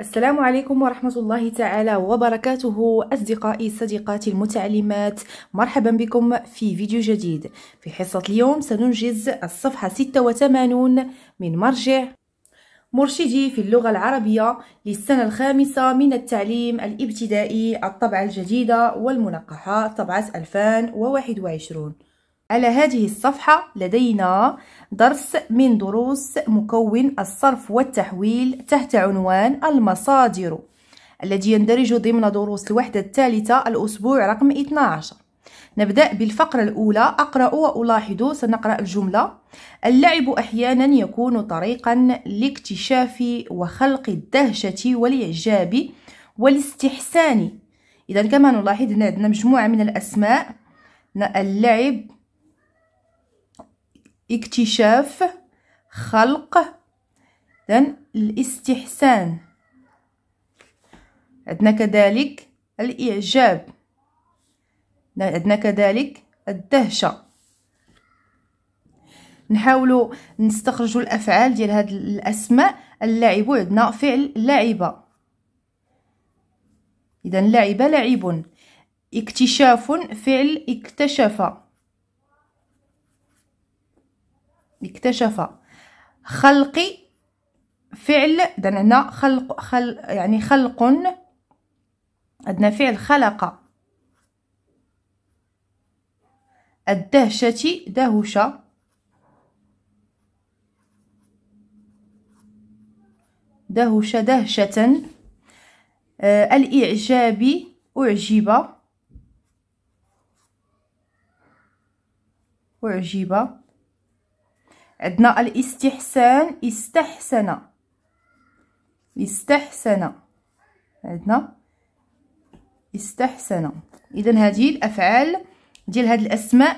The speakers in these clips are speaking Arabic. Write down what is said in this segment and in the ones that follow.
السلام عليكم ورحمة الله تعالى وبركاته أصدقائي صديقاتي المتعلمات مرحبا بكم في فيديو جديد في حصة اليوم سننجز الصفحة 86 من مرجع مرشدي في اللغة العربية للسنة الخامسة من التعليم الابتدائي الطبعة الجديدة والمنقحة طبعة 2021 على هذه الصفحة لدينا درس من دروس مكون الصرف والتحويل تحت عنوان المصادر الذي يندرج ضمن دروس الوحدة الثالثة الأسبوع رقم 12 نبدأ بالفقرة الأولى أقرأ وألاحظ سنقرأ الجملة اللعب أحيانا يكون طريقا لاكتشاف وخلق الدهشة والإعجاب والاستحسان إذا كما نلاحظ هنا عندنا مجموعة من الأسماء اللعب اكتشاف خلق إذن الاستحسان عندنا كذلك الإعجاب عندنا كذلك الدهشة نحاولوا نستخرجوا الأفعال ديال هاد الأسماء اللاعب عندنا فعل لعبة إذا لعب لعب اكتشاف فعل اكتشف اكتشف خلق فعل عندنا خلق خل يعني خلق عندنا فعل خلق الدهشة دهشة دهشة دهشة آه الإعجاب أعجب أعجب عندنا الاستحسان استحسن استحسن عندنا استحسن اذا هذه الافعال ديال هذه الاسماء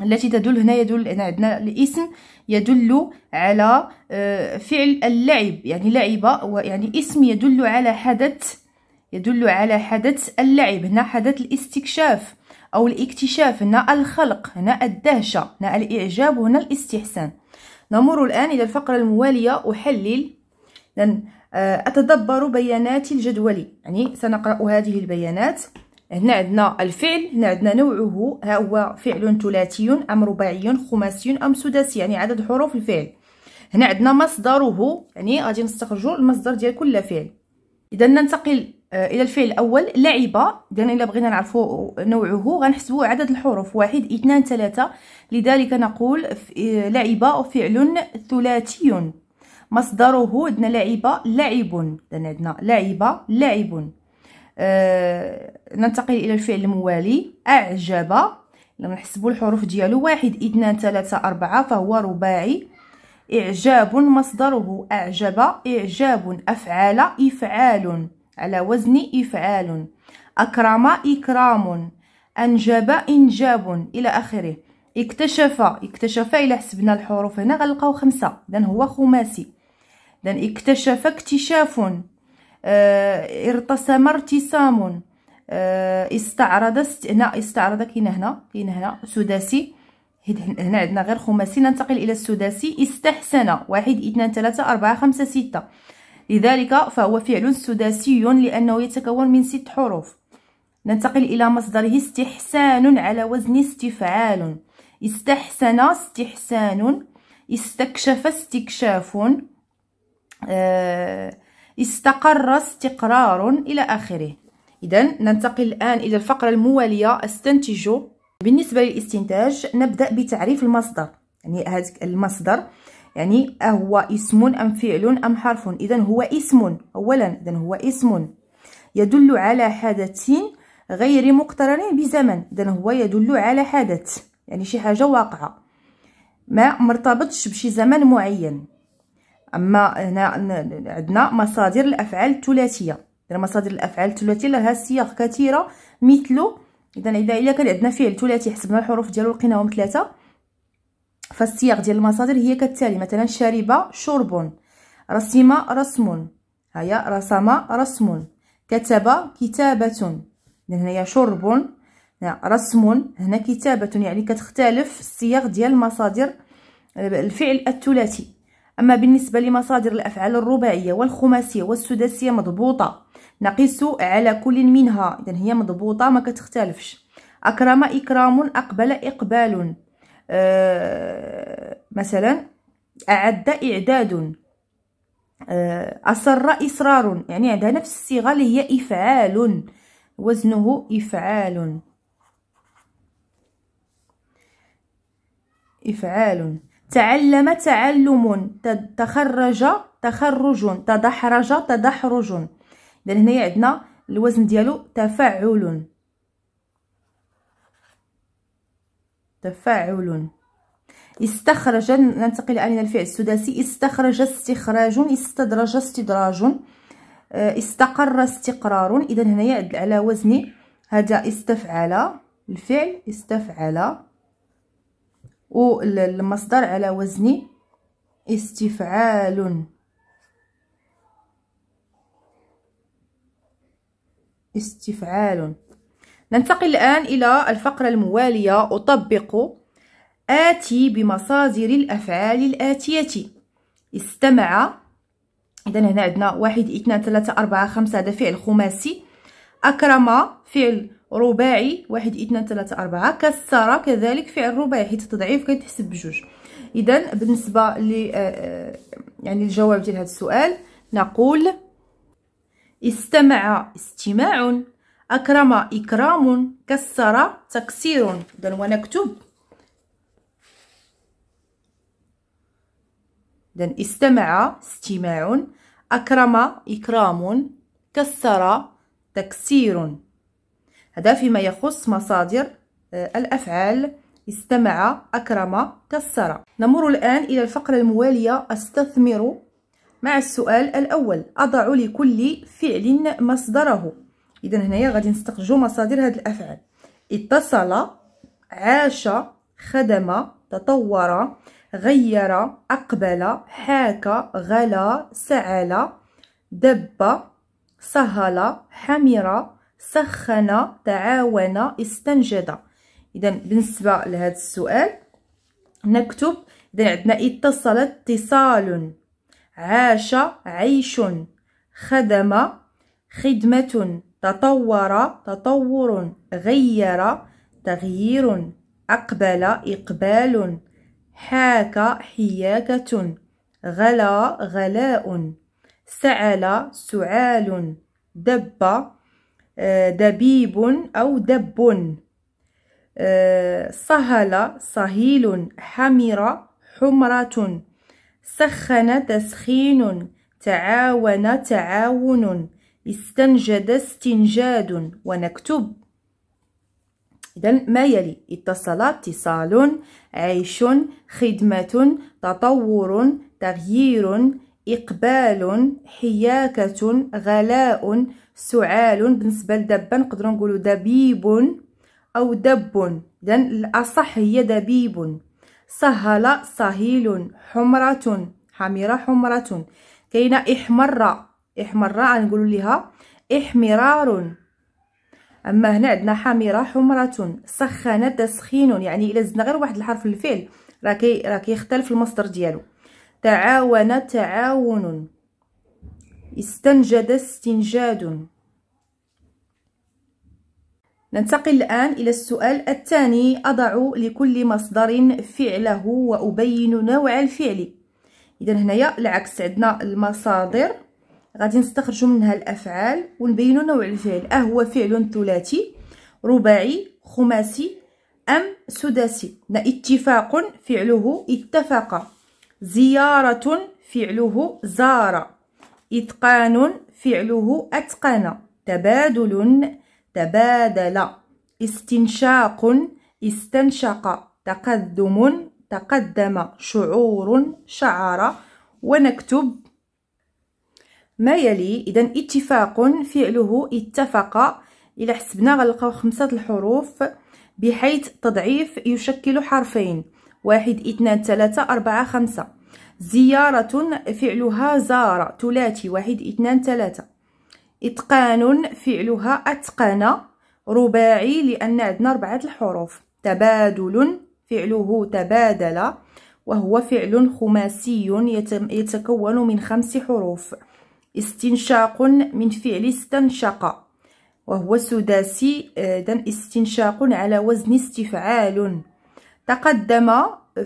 التي تدل هنا يدل هنا عندنا الاسم يدل على آه، فعل اللعب يعني لعب يعني اسم يدل على حدث يدل على حدث اللعب هنا حدث الاستكشاف أو الاكتشاف هنا الخلق هنا الدهشة هنا الإعجاب وهنا الاستحسان نمر الآن إلى الفقرة الموالية أحلل آه، أتدبر بيانات الجدول يعني سنقرأ هذه البيانات هنا عندنا الفعل هنا عندنا نوعه ها هو فعل ثلاثي أم رباعي خماسي أم سداسي يعني عدد حروف الفعل هنا عندنا مصدره يعني غادي نستخرجوا المصدر ديال كل فعل إذا ننتقل الى الفعل الاول لعب لان الا بغينا نعرفوا نوعه غنحسبوا عدد الحروف واحد اثنان ثلاثة لذلك نقول آه، لعب فعل ثلاثي مصدره عندنا لعب لعب عندنا آه، لعب لعب ننتقل الى الفعل الموالي اعجب لما نحسبوا الحروف ديالو واحد اثنان ثلاثة أربعة فهو رباعي إعجاب مصدره أعجب إعجاب أفعال إفعال على وزن إفعال أكرم إكرام أنجب إنجاب إلى آخره اكتشف اكتشف إلى حسبنا الحروف هنا غنلقاو خمسة إذن هو خماسي إذن اكتشف اكتشاف اه ارتسم ارتسام اه استعرض است... هنا استعرض كاين هنا كاين هنا سداسي هنا عندنا غير خماسي ننتقل إلى السداسي استحسن واحد اثنان ثلاثة أربعة خمسة ستة لذلك فهو فعل سداسي لأنه يتكون من ست حروف ننتقل إلى مصدره استحسان على وزن استفعال استحسن استحسان استكشف استكشاف آه، استقر استقرار إلى آخره إذا ننتقل الآن إلى الفقرة الموالية استنتج بالنسبة للاستنتاج نبدأ بتعريف المصدر يعني هذا المصدر يعني أهو اسم أم فعل أم حرف إذا هو اسم أولا إذا هو اسم يدل على حدث غير مقترن بزمن إذا هو يدل على حدث يعني شي حاجة واقعة ما مرتبطش بشي زمن معين أما هنا عندنا مصادر الأفعال الثلاثية إذا مصادر الأفعال الثلاثية لها سياق كثيرة مثل إذا إذا كان عندنا فعل ثلاثي حسبنا الحروف ديالو لقيناهم ثلاثة فالصياغ ديال المصادر هي كالتالي مثلا شرب شرب رسم رسم هيا رسم رسم كتب كتابة هنا شرب رسم هنا كتابة يعني كتختلف الصياغ ديال مصادر الفعل الثلاثي أما بالنسبة لمصادر الأفعال الرباعية والخماسية والسداسية مضبوطة نقيس على كل منها اذا هي مضبوطة ما كتختلفش أكرم إكرام أقبل إقبال آه، مثلا أعد إعداد آه، أصر إصرار يعني عندها نفس الصيغة اللي هي إفعال وزنه إفعال إفعال تعلم تعلم تخرج تخرج تدحرج تدحرج إذن هنايا عندنا الوزن ديالو تفعل تفاعل استخرج ننتقل الان الى الفعل السداسي استخرج استخراج استدرج استدراج آه، استقر استقرار اذا هنايا على وزن هذا استفعل الفعل استفعل والمصدر على وزن استفعال استفعال ننتقل الآن إلى الفقرة الموالية أطبق آتي بمصادر الأفعال الآتية استمع إذا هنا عندنا واحد اثنان ثلاثة أربعة خمسة هذا فعل خماسي أكرم فعل رباعي واحد اثنان ثلاثة أربعة كسر كذلك فعل رباعي حيت التضعيف كيتحسب بجوج إذا بالنسبة ل آه، يعني الجواب ديال هذا السؤال نقول استمع استماع أكرم إكرام كسر تكسير إذا ونكتب إذا استمع استماع أكرم إكرام كسر تكسير هذا فيما يخص مصادر آه، الأفعال استمع أكرم كسر نمر الآن إلى الفقرة الموالية استثمر مع السؤال الأول أضع لكل فعل مصدره اذا هنايا غادي نستخرجوا مصادر هاد الافعال اتصل عاش خدم تطور غير اقبل حاك غلا سعل دب سهل حمر سخن تعاون استنجد اذا بالنسبه لهذا السؤال نكتب اذا عندنا اتصل اتصال عاش عيش خدم خدمه تطور تطور غير تغيير أقبل إقبال حاك حياكة غلا غلاء سعل سعال دب آه، دبيب أو دب سهل آه، صهيل حمر حمرة سخن تسخين تعاون تعاون استنجد استنجاد ونكتب إذا ما يلي اتصل اتصال عيش خدمة تطور تغيير إقبال حياكة غلاء سعال بالنسبة لدب نقدر نقول دبيب أو دب إذا الأصح هي دبيب سهل صهيل حمرة حميرة حمرة كاينة احمر إحمراء نقولوا ليها إحمرار أما هنا عندنا حميرة حمرة سخن تسخين يعني إلا زدنا غير واحد الحرف الفعل راه راه كيختلف المصدر ديالو تعاون تعاون استنجد استنجاد ننتقل الآن إلى السؤال الثاني أضع لكل مصدر فعله وأبين نوع الفعل إذا هنايا العكس عندنا المصادر غادي نستخرجوا منها الافعال ونبينوا نوع الفعل اه هو فعل ثلاثي رباعي خماسي ام سداسي اتفاق فعله اتفق زياره فعله زار اتقان فعله اتقن تبادل تبادل استنشاق استنشق تقدم تقدم شعور شعر ونكتب ما يلي اذا اتفاق فعله اتفق الى حسبنا غنلقاو خمسه الحروف بحيث تضعيف يشكل حرفين واحد اثنان ثلاثة أربعة خمسة زيارة فعلها زار ثلاثي واحد اثنان ثلاثة إتقان فعلها أتقن رباعي لأن عندنا أربعة الحروف تبادل فعله تبادل وهو فعل خماسي يتكون من خمس حروف استنشاق من فعل استنشق وهو سداسي إذن آه، استنشاق على وزن استفعال تقدم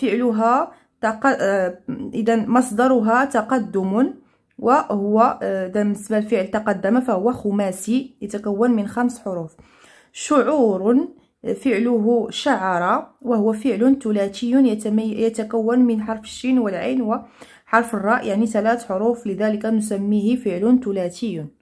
فعلها تق... آه، إذا مصدرها تقدم وهو إذا آه، بالنسبة للفعل تقدم فهو خماسي يتكون من خمس حروف شعور فعله شعر وهو فعل ثلاثي يتكون من حرف الشين والعين حرف الراء يعني ثلاث حروف لذلك نسميه فعل ثلاثي